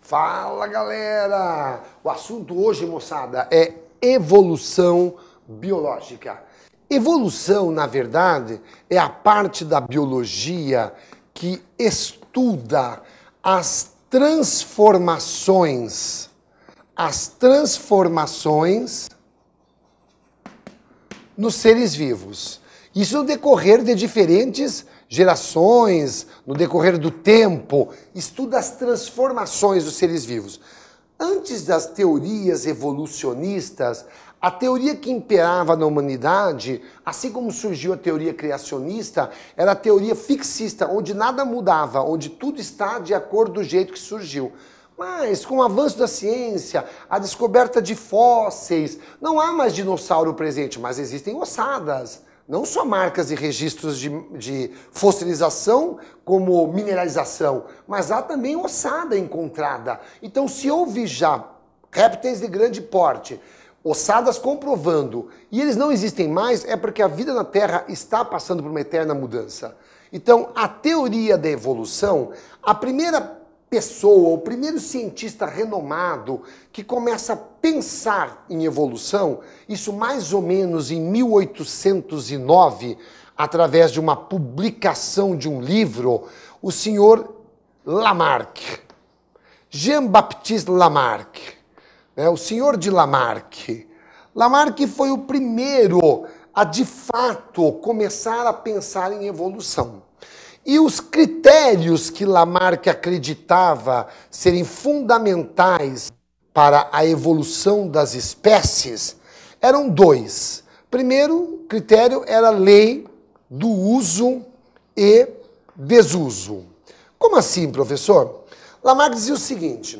Fala galera! O assunto hoje, moçada, é evolução biológica. Evolução, na verdade, é a parte da biologia que estuda as transformações as transformações nos seres vivos. Isso no decorrer de diferentes gerações, no decorrer do tempo, estuda as transformações dos seres vivos. Antes das teorias evolucionistas, a teoria que imperava na humanidade, assim como surgiu a teoria criacionista, era a teoria fixista, onde nada mudava, onde tudo está de acordo com o jeito que surgiu. Mas com o avanço da ciência, a descoberta de fósseis, não há mais dinossauro presente, mas existem ossadas. Não só marcas e registros de, de fossilização, como mineralização, mas há também ossada encontrada. Então, se houve já répteis de grande porte, ossadas comprovando, e eles não existem mais, é porque a vida na Terra está passando por uma eterna mudança. Então, a teoria da evolução, a primeira pessoa, o primeiro cientista renomado que começa a pensar em evolução, isso mais ou menos em 1809, através de uma publicação de um livro, o senhor Lamarck, Jean-Baptiste Lamarck, né, o senhor de Lamarck. Lamarck foi o primeiro a de fato começar a pensar em evolução. E os critérios que Lamarck acreditava serem fundamentais para a evolução das espécies eram dois. Primeiro critério era a lei do uso e desuso. Como assim, professor? Lamarck dizia o seguinte: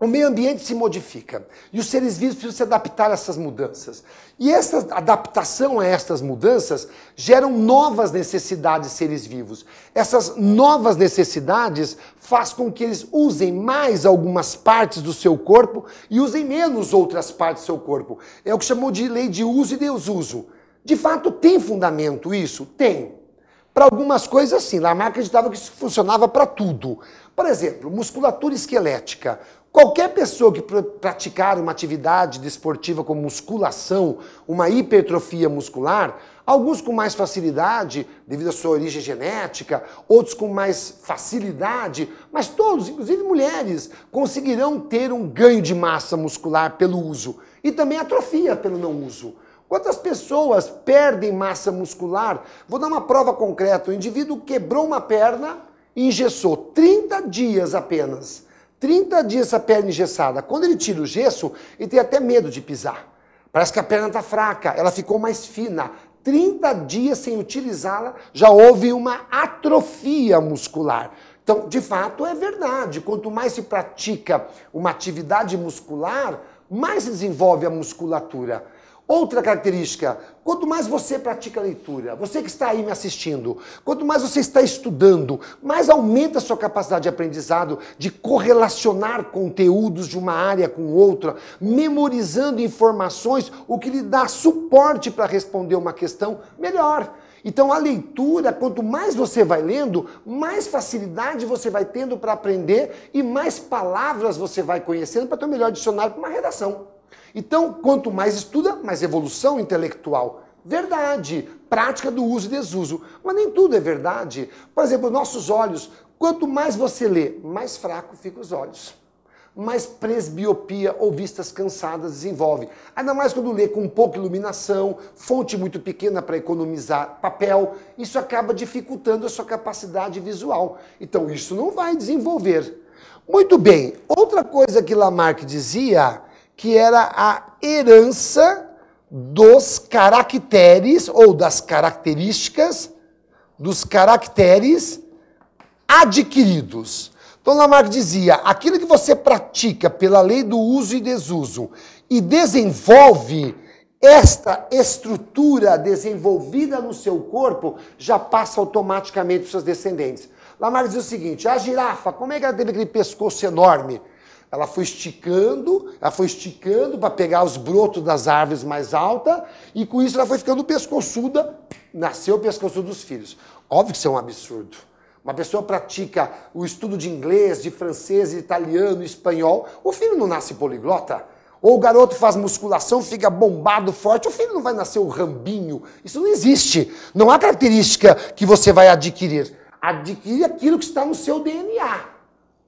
o meio ambiente se modifica e os seres vivos precisam se adaptar a essas mudanças. E essa adaptação a estas mudanças geram novas necessidades seres vivos. Essas novas necessidades faz com que eles usem mais algumas partes do seu corpo e usem menos outras partes do seu corpo. É o que chamou de lei de uso e desuso. De fato, tem fundamento isso? Tem. Para algumas coisas, sim. Lamarck acreditava que isso funcionava para tudo. Por exemplo, musculatura esquelética. Qualquer pessoa que pr praticar uma atividade desportiva como musculação, uma hipertrofia muscular, alguns com mais facilidade devido à sua origem genética, outros com mais facilidade, mas todos, inclusive mulheres, conseguirão ter um ganho de massa muscular pelo uso e também atrofia pelo não uso. Quantas pessoas perdem massa muscular? Vou dar uma prova concreta: o indivíduo quebrou uma perna e engessou 30 dias apenas. 30 dias essa perna engessada. Quando ele tira o gesso, ele tem até medo de pisar. Parece que a perna está fraca, ela ficou mais fina. 30 dias sem utilizá-la, já houve uma atrofia muscular. Então, de fato, é verdade. Quanto mais se pratica uma atividade muscular, mais se desenvolve a musculatura. Outra característica, quanto mais você pratica a leitura, você que está aí me assistindo, quanto mais você está estudando, mais aumenta a sua capacidade de aprendizado, de correlacionar conteúdos de uma área com outra, memorizando informações, o que lhe dá suporte para responder uma questão melhor. Então, a leitura, quanto mais você vai lendo, mais facilidade você vai tendo para aprender e mais palavras você vai conhecendo para ter um melhor dicionário para uma redação. Então, quanto mais estuda, mais evolução intelectual. Verdade, prática do uso e desuso. Mas nem tudo é verdade. Por exemplo, nossos olhos. Quanto mais você lê, mais fraco ficam os olhos. Mais presbiopia ou vistas cansadas desenvolve. Ainda mais quando lê com pouca iluminação, fonte muito pequena para economizar papel, isso acaba dificultando a sua capacidade visual. Então, isso não vai desenvolver. Muito bem, outra coisa que Lamarck dizia que era a herança dos caracteres ou das características dos caracteres adquiridos. Então Lamarck dizia: aquilo que você pratica pela lei do uso e desuso e desenvolve esta estrutura desenvolvida no seu corpo já passa automaticamente para os seus descendentes. Lamarck diz o seguinte: a girafa, como é que ela teve aquele pescoço enorme? Ela foi esticando, ela foi esticando para pegar os brotos das árvores mais altas, e com isso ela foi ficando pescoçuda, nasceu o pescoço dos filhos. Óbvio que isso é um absurdo. Uma pessoa pratica o estudo de inglês, de francês, de italiano, espanhol, o filho não nasce poliglota. Ou o garoto faz musculação, fica bombado, forte, o filho não vai nascer o rambinho. Isso não existe. Não há característica que você vai adquirir. Adquire aquilo que está no seu DNA.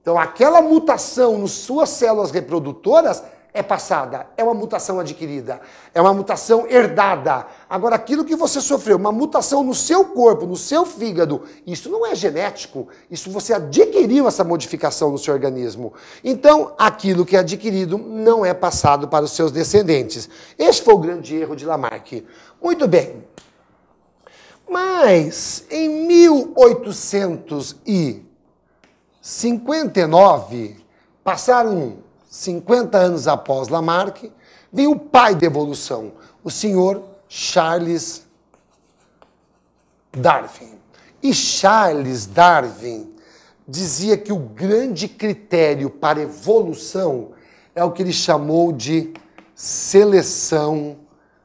Então, aquela mutação nas suas células reprodutoras é passada, é uma mutação adquirida, é uma mutação herdada. Agora, aquilo que você sofreu, uma mutação no seu corpo, no seu fígado, isso não é genético, isso você adquiriu essa modificação no seu organismo. Então, aquilo que é adquirido não é passado para os seus descendentes. Este foi o grande erro de Lamarck. Muito bem. Mas, em 1800 e 59, passaram 50 anos após Lamarck, veio o pai da evolução, o senhor Charles Darwin. E Charles Darwin dizia que o grande critério para evolução é o que ele chamou de seleção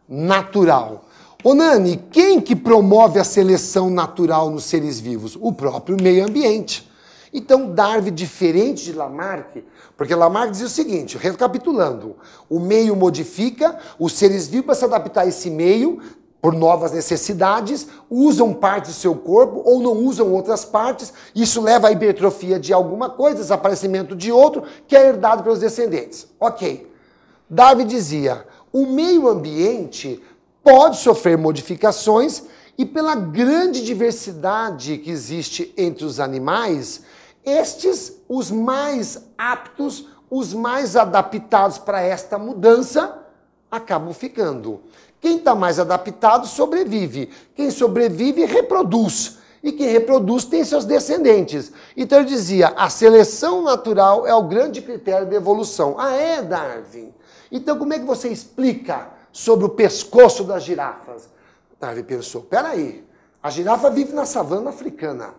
natural. Onani, quem que promove a seleção natural nos seres vivos? O próprio meio ambiente. Então, Darwin, diferente de Lamarck, porque Lamarck dizia o seguinte, recapitulando, o meio modifica, os seres vivos para se adaptar a esse meio, por novas necessidades, usam partes do seu corpo ou não usam outras partes, isso leva à hipertrofia de alguma coisa, desaparecimento de outro, que é herdado pelos descendentes. Ok. Darwin dizia, o meio ambiente pode sofrer modificações e pela grande diversidade que existe entre os animais, estes, os mais aptos, os mais adaptados para esta mudança, acabam ficando. Quem está mais adaptado sobrevive. Quem sobrevive reproduz. E quem reproduz tem seus descendentes. Então ele dizia: a seleção natural é o grande critério de evolução. Ah, é, Darwin? Então como é que você explica sobre o pescoço das girafas? Darwin pensou: peraí, a girafa vive na savana africana.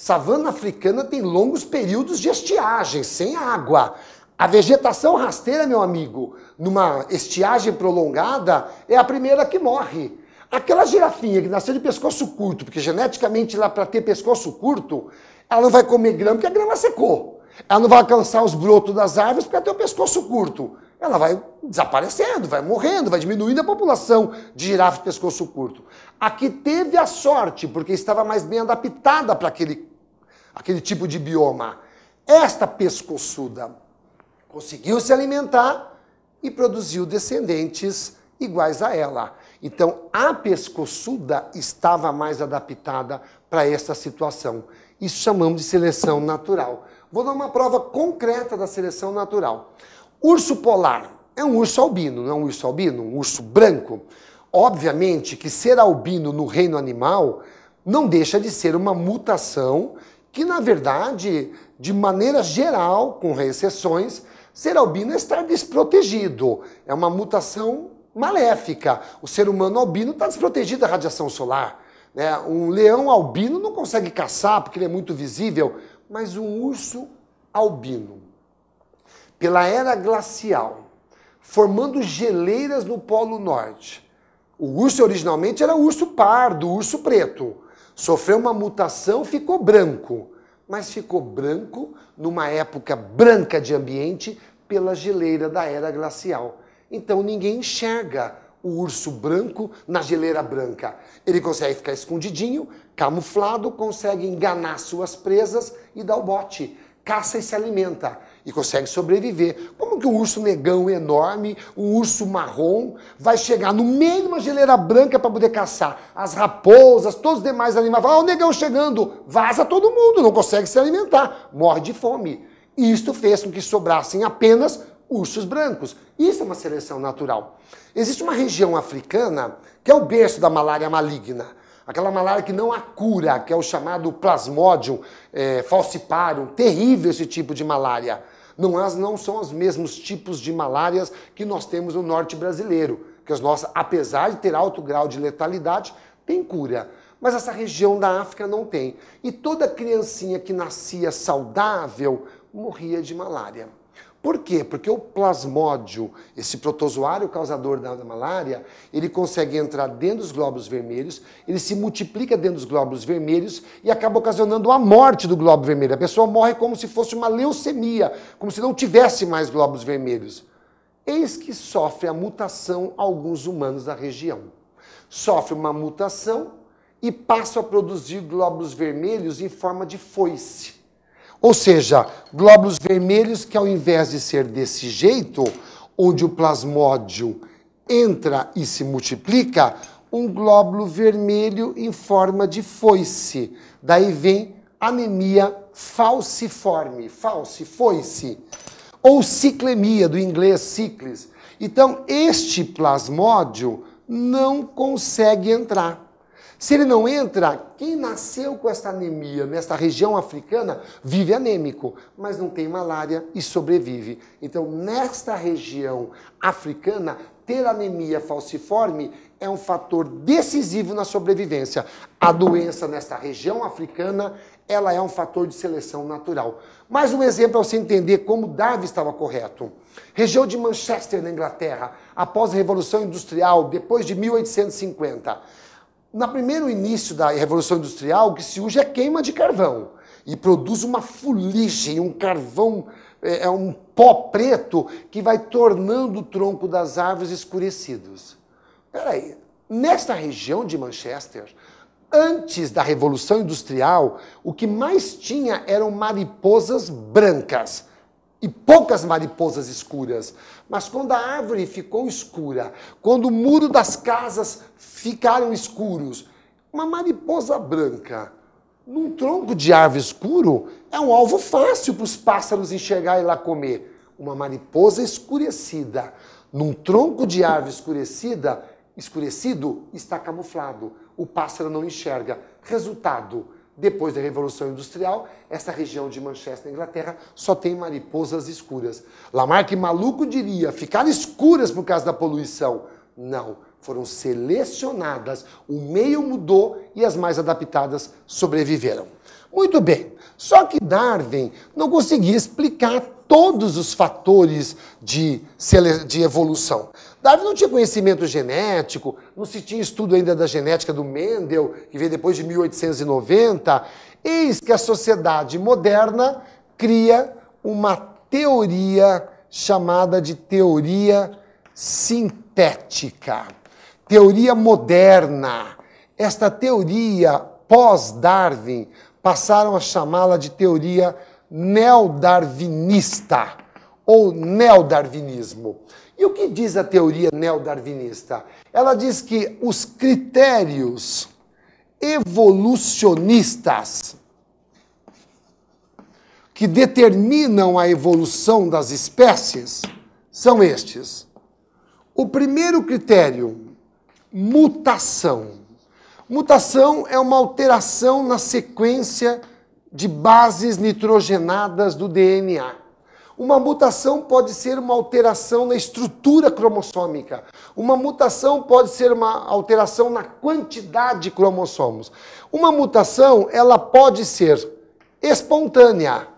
Savana africana tem longos períodos de estiagem, sem água. A vegetação rasteira, meu amigo, numa estiagem prolongada, é a primeira que morre. Aquela girafinha que nasceu de pescoço curto, porque geneticamente lá para ter pescoço curto, ela não vai comer grama porque a grama secou. Ela não vai alcançar os brotos das árvores porque ela tem o pescoço curto. Ela vai desaparecendo, vai morrendo, vai diminuindo a população de girafas de pescoço curto. A que teve a sorte, porque estava mais bem adaptada para aquele aquele tipo de bioma. Esta pescoçuda conseguiu se alimentar e produziu descendentes iguais a ela. Então, a pescoçuda estava mais adaptada para essa situação. Isso chamamos de seleção natural. Vou dar uma prova concreta da seleção natural. Urso polar é um urso albino, não é um urso albino, um urso branco. Obviamente que ser albino no reino animal não deixa de ser uma mutação que na verdade, de maneira geral, com exceções, ser albino é estar desprotegido. É uma mutação maléfica. O ser humano albino está desprotegido da radiação solar. Né? Um leão albino não consegue caçar porque ele é muito visível, mas um urso albino, pela era glacial, formando geleiras no Polo Norte. O urso originalmente era urso pardo, urso preto sofreu uma mutação, ficou branco. Mas ficou branco numa época branca de ambiente pela geleira da era glacial. Então ninguém enxerga o urso branco na geleira branca. Ele consegue ficar escondidinho, camuflado, consegue enganar suas presas e dar o bote. Caça e se alimenta e consegue sobreviver. Como que um urso negão enorme, um urso marrom, vai chegar no meio de uma geleira branca para poder caçar? As raposas, todos os demais animais, Olha ah, o negão chegando, vaza todo mundo, não consegue se alimentar, morre de fome. Isto fez com que sobrassem apenas ursos brancos. Isso é uma seleção natural. Existe uma região africana que é o berço da malária maligna. Aquela malária que não há cura, que é o chamado plasmódio é, eh, falciparum. Terrível esse tipo de malária. Não, as, não são os mesmos tipos de malárias que nós temos no norte brasileiro, que as nossas, apesar de ter alto grau de letalidade, tem cura. Mas essa região da África não tem. E toda criancinha que nascia saudável morria de malária. Por quê? Porque o plasmódio, esse protozoário causador da malária, ele consegue entrar dentro dos glóbulos vermelhos, ele se multiplica dentro dos glóbulos vermelhos e acaba ocasionando a morte do glóbulo vermelho. A pessoa morre como se fosse uma leucemia, como se não tivesse mais glóbulos vermelhos. Eis que sofre a mutação alguns humanos da região. Sofre uma mutação e passa a produzir glóbulos vermelhos em forma de foice. Ou seja, glóbulos vermelhos que ao invés de ser desse jeito, onde o plasmódio entra e se multiplica, um glóbulo vermelho em forma de foice. Daí vem anemia falciforme, false, foice, ou ciclemia, do inglês ciclis. Então, este plasmódio não consegue entrar. Se ele não entra, quem nasceu com esta anemia nesta região africana vive anêmico, mas não tem malária e sobrevive. Então, nesta região africana, ter anemia falciforme é um fator decisivo na sobrevivência. A doença nesta região africana, ela é um fator de seleção natural. Mais um exemplo para você entender como Darwin estava correto. Região de Manchester, na Inglaterra, após a Revolução Industrial, depois de 1850. No primeiro início da Revolução Industrial, o que se usa é queima de carvão e produz uma fuligem, um carvão, é, é um pó preto que vai tornando o tronco das árvores escurecidos. Peraí, nesta região de Manchester, antes da Revolução Industrial, o que mais tinha eram mariposas brancas e poucas mariposas escuras. Mas quando a árvore ficou escura, quando o muro das casas ficaram escuros, uma mariposa branca num tronco de árvore escuro é um alvo fácil para os pássaros enxergar e lá comer. Uma mariposa escurecida num tronco de árvore escurecida, escurecido, está camuflado. O pássaro não enxerga. Resultado: depois da Revolução Industrial, essa região de Manchester, Inglaterra, só tem mariposas escuras. Lamarck maluco diria: ficaram escuras por causa da poluição. Não, foram selecionadas, o meio mudou e as mais adaptadas sobreviveram. Muito bem, só que Darwin não conseguia explicar todos os fatores de, de evolução. Darwin não tinha conhecimento genético, não se tinha estudo ainda da genética do Mendel, que veio depois de 1890. Eis que a sociedade moderna cria uma teoria chamada de teoria sintética, teoria moderna. Esta teoria pós-Darwin passaram a chamá-la de teoria neodarwinista ou neodarwinismo. E o que diz a teoria neodarwinista? Ela diz que os critérios evolucionistas que determinam a evolução das espécies são estes. O primeiro critério, mutação. Mutação é uma alteração na sequência de bases nitrogenadas do DNA. Uma mutação pode ser uma alteração na estrutura cromossômica. Uma mutação pode ser uma alteração na quantidade de cromossomos. Uma mutação, ela pode ser espontânea.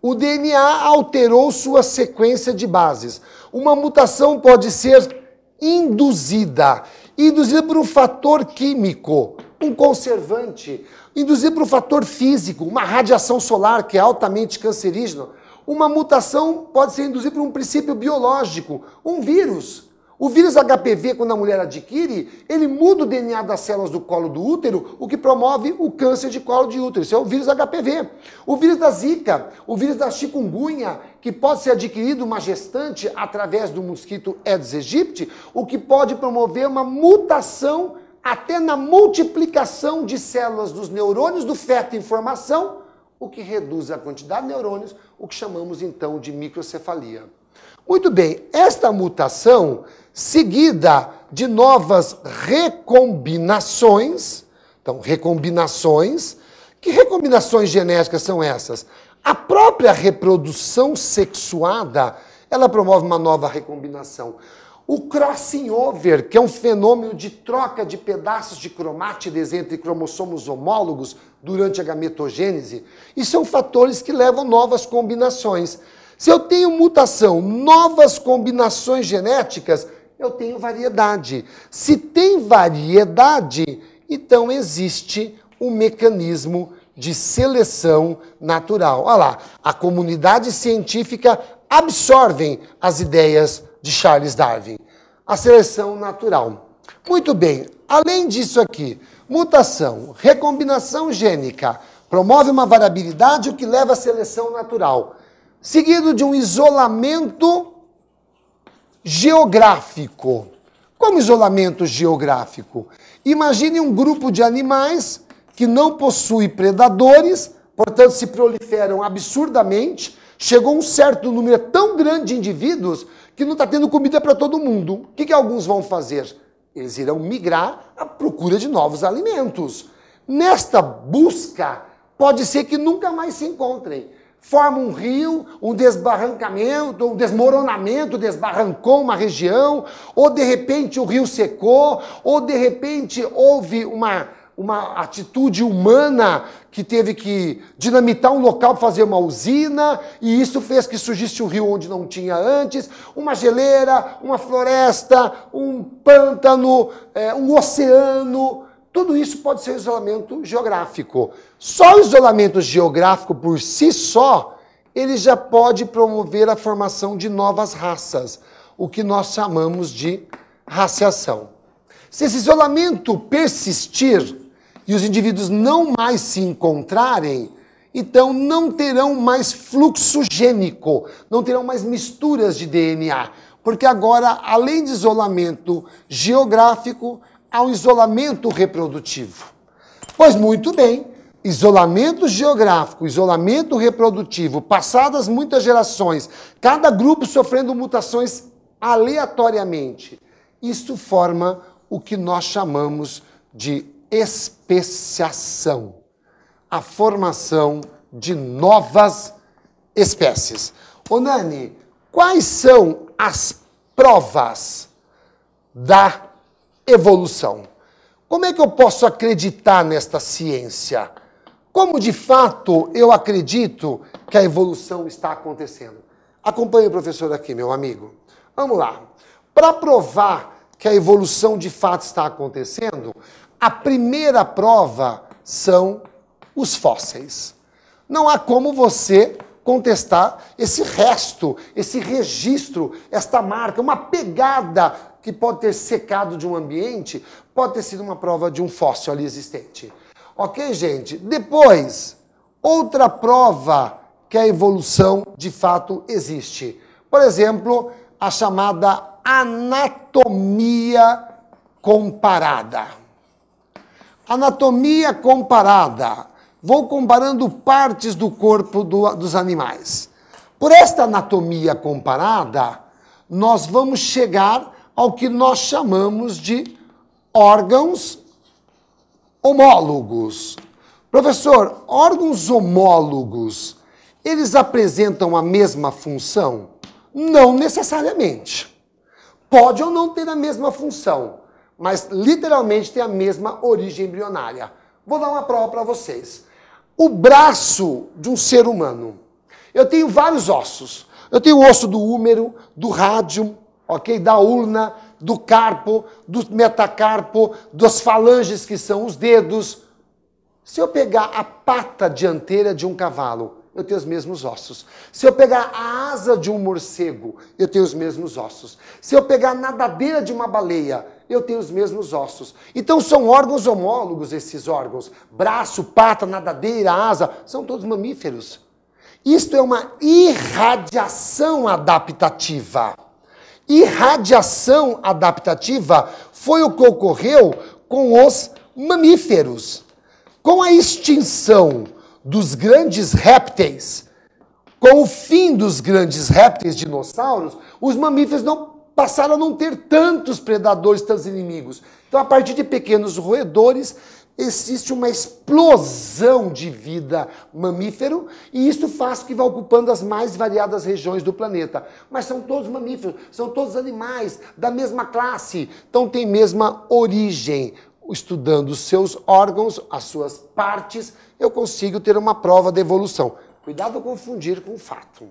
O DNA alterou sua sequência de bases. Uma mutação pode ser induzida induzida por um fator químico, um conservante, induzida por um fator físico, uma radiação solar que é altamente cancerígena. Uma mutação pode ser induzida por um princípio biológico, um vírus, o vírus HPV, quando a mulher adquire, ele muda o DNA das células do colo do útero, o que promove o câncer de colo de útero. Isso é o vírus HPV. O vírus da zika, o vírus da chikungunya, que pode ser adquirido uma gestante através do mosquito Aedes aegypti, o que pode promover uma mutação até na multiplicação de células dos neurônios do feto em formação, o que reduz a quantidade de neurônios, o que chamamos então de microcefalia. Muito bem, esta mutação seguida de novas recombinações. Então, recombinações. Que recombinações genéticas são essas? A própria reprodução sexuada, ela promove uma nova recombinação. O crossing over, que é um fenômeno de troca de pedaços de cromátides entre cromossomos homólogos durante a gametogênese, e são é fatores que levam novas combinações. Se eu tenho mutação, novas combinações genéticas, eu tenho variedade. Se tem variedade, então existe um mecanismo de seleção natural. Olha lá, a comunidade científica absorve as ideias de Charles Darwin. A seleção natural. Muito bem, além disso aqui, mutação, recombinação gênica, promove uma variabilidade, o que leva à seleção natural, seguido de um isolamento geográfico. Como isolamento geográfico? Imagine um grupo de animais que não possui predadores, portanto se proliferam absurdamente. Chegou um certo número é tão grande de indivíduos que não está tendo comida para todo mundo. O que, que alguns vão fazer? Eles irão migrar à procura de novos alimentos. Nesta busca, pode ser que nunca mais se encontrem forma um rio, um desbarrancamento, um desmoronamento, desbarrancou uma região, ou de repente o rio secou, ou de repente houve uma, uma atitude humana que teve que dinamitar um local para fazer uma usina, e isso fez que surgisse um rio onde não tinha antes, uma geleira, uma floresta, um pântano, é, um oceano, tudo isso pode ser isolamento geográfico. Só o isolamento geográfico por si só, ele já pode promover a formação de novas raças, o que nós chamamos de raciação. Se esse isolamento persistir e os indivíduos não mais se encontrarem, então não terão mais fluxo gênico, não terão mais misturas de DNA, porque agora, além de isolamento geográfico, ao isolamento reprodutivo. Pois muito bem, isolamento geográfico, isolamento reprodutivo, passadas muitas gerações, cada grupo sofrendo mutações aleatoriamente. Isso forma o que nós chamamos de especiação, a formação de novas espécies. Onani, quais são as provas da evolução. Como é que eu posso acreditar nesta ciência? Como de fato eu acredito que a evolução está acontecendo? Acompanhe o professor aqui, meu amigo. Vamos lá. Para provar que a evolução de fato está acontecendo, a primeira prova são os fósseis. Não há como você contestar esse resto, esse registro, esta marca, uma pegada que pode ter secado de um ambiente, pode ter sido uma prova de um fóssil ali existente. Ok, gente? Depois, outra prova que a evolução de fato existe. Por exemplo, a chamada anatomia comparada. Anatomia comparada. Vou comparando partes do corpo do, dos animais. Por esta anatomia comparada, nós vamos chegar ao que nós chamamos de órgãos homólogos. Professor, órgãos homólogos, eles apresentam a mesma função? Não necessariamente. Pode ou não ter a mesma função, mas literalmente tem a mesma origem embrionária. Vou dar uma prova para vocês. O braço de um ser humano. Eu tenho vários ossos. Eu tenho o osso do húmero, do rádio, ok? Da urna, do carpo, do metacarpo, das falanges que são os dedos. Se eu pegar a pata dianteira de um cavalo, eu tenho os mesmos ossos. Se eu pegar a asa de um morcego, eu tenho os mesmos ossos. Se eu pegar a nadadeira de uma baleia, eu tenho os mesmos ossos. Então são órgãos homólogos esses órgãos. Braço, pata, nadadeira, asa, são todos mamíferos. Isto é uma irradiação adaptativa. Irradiação adaptativa foi o que ocorreu com os mamíferos. Com a extinção dos grandes répteis, com o fim dos grandes répteis dinossauros, os mamíferos não passaram a não ter tantos predadores, tantos inimigos. Então, a partir de pequenos roedores, existe uma explosão de vida mamífero e isso faz que vá ocupando as mais variadas regiões do planeta. Mas são todos mamíferos, são todos animais da mesma classe, então tem mesma origem. Estudando os seus órgãos, as suas partes, eu consigo ter uma prova da evolução. Cuidado confundir com o fato.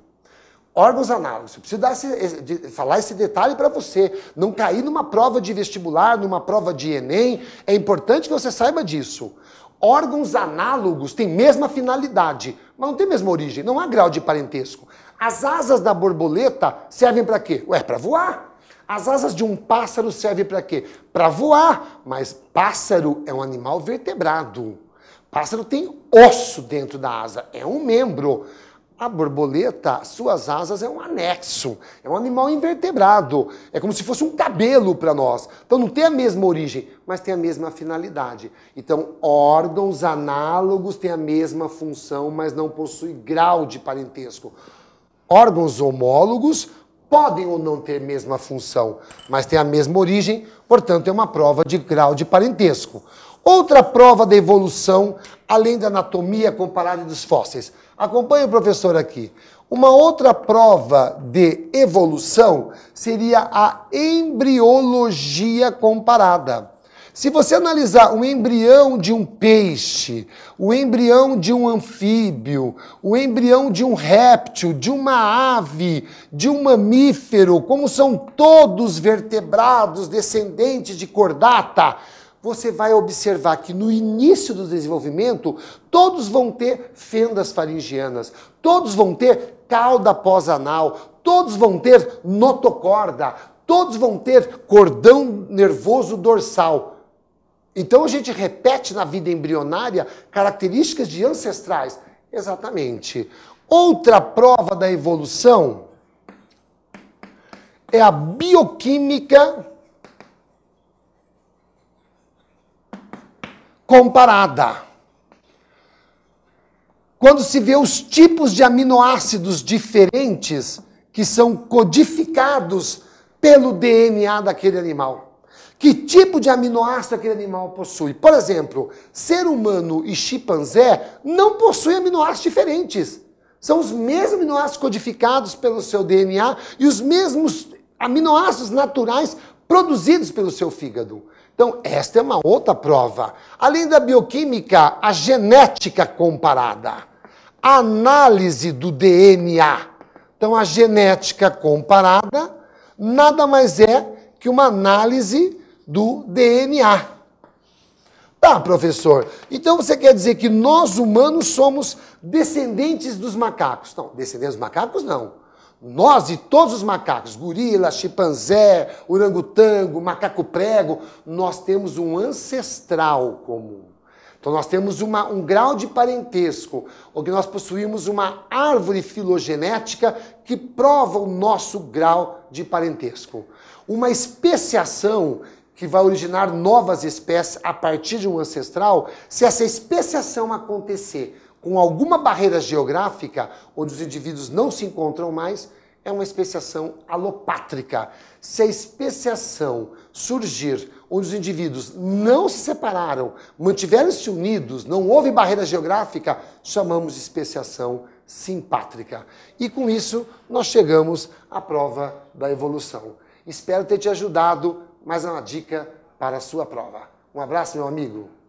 Órgãos análogos. Eu preciso dar esse, de, falar esse detalhe para você. Não cair numa prova de vestibular, numa prova de Enem. É importante que você saiba disso. Órgãos análogos têm mesma finalidade, mas não tem mesma origem, não há grau de parentesco. As asas da borboleta servem para quê? Ué, para voar. As asas de um pássaro servem para quê? Para voar. Mas pássaro é um animal vertebrado. Pássaro tem osso dentro da asa, é um membro. A borboleta, suas asas é um anexo, é um animal invertebrado, é como se fosse um cabelo para nós. Então não tem a mesma origem, mas tem a mesma finalidade. Então, órgãos análogos têm a mesma função, mas não possuem grau de parentesco. Órgãos homólogos podem ou não ter a mesma função, mas têm a mesma origem, portanto, é uma prova de grau de parentesco. Outra prova da evolução, além da anatomia comparada dos fósseis. Acompanhe o professor aqui. Uma outra prova de evolução seria a embriologia comparada. Se você analisar o embrião de um peixe, o embrião de um anfíbio, o embrião de um réptil, de uma ave, de um mamífero, como são todos vertebrados descendentes de cordata, você vai observar que no início do desenvolvimento, todos vão ter fendas faringianas, todos vão ter cauda pós-anal, todos vão ter notocorda, todos vão ter cordão nervoso dorsal. Então a gente repete na vida embrionária características de ancestrais. Exatamente. Outra prova da evolução é a bioquímica comparada. Quando se vê os tipos de aminoácidos diferentes que são codificados pelo DNA daquele animal. Que tipo de aminoácido aquele animal possui? Por exemplo, ser humano e chimpanzé não possuem aminoácidos diferentes. São os mesmos aminoácidos codificados pelo seu DNA e os mesmos aminoácidos naturais produzidos pelo seu fígado. Então, esta é uma outra prova. Além da bioquímica, a genética comparada, a análise do DNA. Então, a genética comparada nada mais é que uma análise do DNA. Tá, professor. Então você quer dizer que nós humanos somos descendentes dos macacos? Não, descendentes dos macacos não. Nós e todos os macacos, gorila, chimpanzé, orangotango, macaco prego, nós temos um ancestral comum. Então nós temos uma, um grau de parentesco, ou que nós possuímos uma árvore filogenética que prova o nosso grau de parentesco. Uma especiação que vai originar novas espécies a partir de um ancestral, se essa especiação acontecer com alguma barreira geográfica, onde os indivíduos não se encontram mais, é uma especiação alopátrica. Se a especiação surgir onde os indivíduos não se separaram, mantiveram-se unidos, não houve barreira geográfica, chamamos de especiação simpátrica. E com isso, nós chegamos à prova da evolução. Espero ter te ajudado, mais uma dica para a sua prova. Um abraço, meu amigo!